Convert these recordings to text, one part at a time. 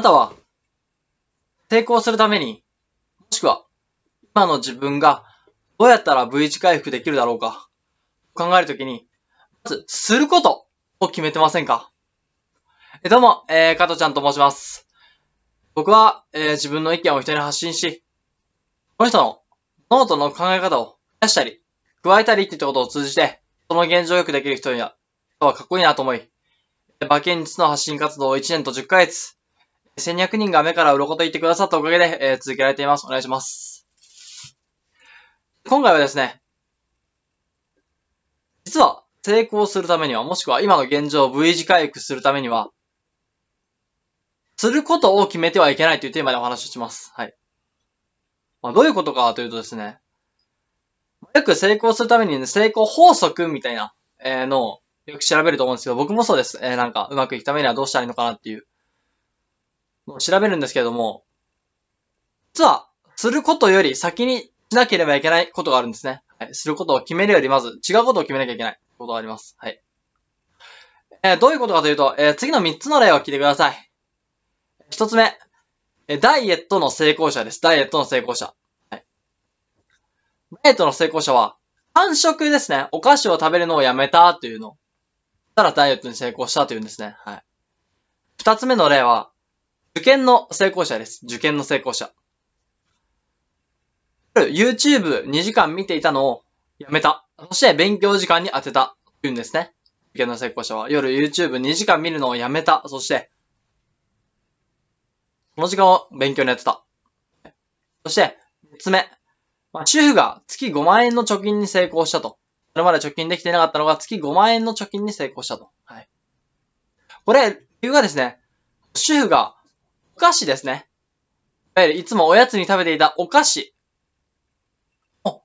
なたは、成功するために、もしくは、今の自分が、どうやったら V 字回復できるだろうか、考えるときに、まず、することを決めてませんかえどうも、えー、加藤ちゃんと申します。僕は、えー、自分の意見を人に発信し、この人のノートの考え方を増やしたり、加えたりってことを通じて、その現状をよくできる人には、人はかっこいいなと思い、馬券術の発信活動を1年と10ヶ月、1200人が目から鱗と言ってくださったおかげで、えー、続けられています。お願いします。今回はですね、実は成功するためには、もしくは今の現状を V 字回復するためには、することを決めてはいけないというテーマでお話しします。はい。まあ、どういうことかというとですね、よく成功するために、ね、成功法則みたいな、えー、のをよく調べると思うんですけど、僕もそうです。えー、なんかうまくいくためにはどうしたらいいのかなっていう。調べるんですけれども、実は、することより先にしなければいけないことがあるんですね。はい。することを決めるよりまず違うことを決めなきゃいけないことがあります。はい。えー、どういうことかというと、えー、次の3つの例を聞いてください。1つ目、えー、ダイエットの成功者です。ダイエットの成功者。はい。ダイエットの成功者は、完食ですね。お菓子を食べるのをやめたというの。たらダイエットに成功したというんですね。はい。2つ目の例は、受験の成功者です。受験の成功者。YouTube2 時間見ていたのをやめた。そして勉強時間に当てた。言うんですね。受験の成功者は。夜 YouTube2 時間見るのをやめた。そして、この時間を勉強に当てた。そして、3つ目。まあ、主婦が月5万円の貯金に成功したと。それまで貯金できてなかったのが月5万円の貯金に成功したと。はい。これ、理由がですね、主婦が菓子ですね。いわゆるいつもおやつに食べていたお菓子。を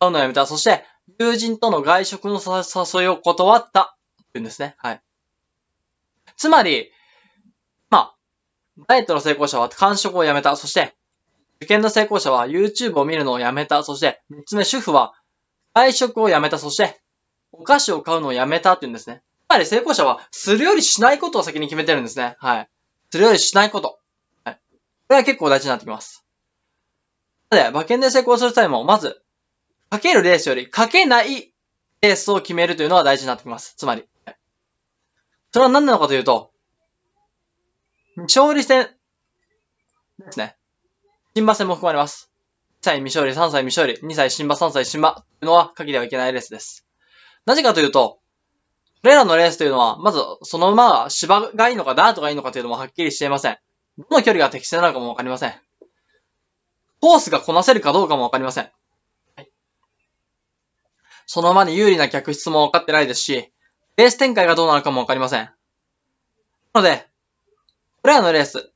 買うのをやめた。そして、友人との外食の誘いを断った。っていうんですね。はい。つまり、まあ、ダイエットの成功者は完食をやめた。そして、受験の成功者は YouTube を見るのをやめた。そして、三つ目、主婦は外食をやめた。そして、お菓子を買うのをやめたっていうんですね。つまり成功者はするよりしないことを先に決めてるんですね。はい。それよりしないこと。はい。これは結構大事になってきます。なので、馬券で成功する際も、まず、かけるレースよりかけないレースを決めるというのは大事になってきます。つまり、はい、それは何なのかというと、勝利戦ですね。新馬戦も含まれます。1歳未勝利、3歳未勝利、2歳新馬、3歳新馬というのはかけはいけないレースです。なぜかというと、それらのレースというのは、まず、その馬が芝がいいのかダートがいいのかというのもはっきりしていません。どの距離が適正なのかもわかりません。コースがこなせるかどうかもわかりません。その馬に有利な客室もわかってないですし、レース展開がどうなるかもわかりません。なので、これらのレース、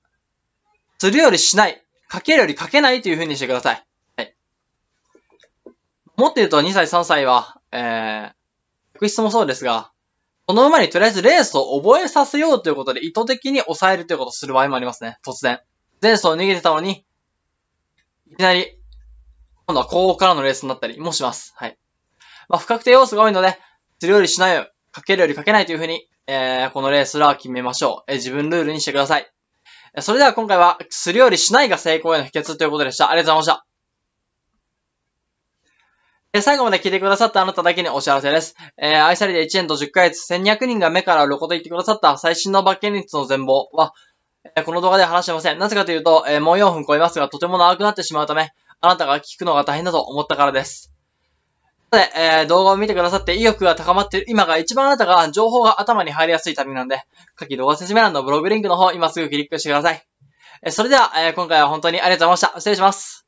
するよりしない、かけるよりかけないというふうにしてください。はい。もっと言うと2歳、3歳は、えー、客室もそうですが、この馬にとりあえずレースを覚えさせようということで意図的に抑えるということをする場合もありますね。突然。前走逃げてたのに、いきなり、今度は後方からのレースになったりもします。はい。まあ、不確定要素が多いので、するよりしないよ、かけるよりかけないというふうに、えー、このレースら決めましょう。えー、自分ルールにしてください。それでは今回は、するよりしないが成功への秘訣ということでした。ありがとうございました。え最後まで聞いてくださったあなただけにお知らせです。えー、愛されて1年と10ヶ月、1200人が目から鱗と言ってくださった最新のケン率の全貌は、えー、この動画では話してません。なぜかというと、えー、もう4分超えますが、とても長くなってしまうため、あなたが聞くのが大変だと思ったからです。さて、えー、動画を見てくださって意欲が高まっている今が一番あなたが情報が頭に入りやすいためなんで、下記動画説明欄のブログリンクの方、今すぐクリックしてください。えー、それでは、えー、今回は本当にありがとうございました。失礼します。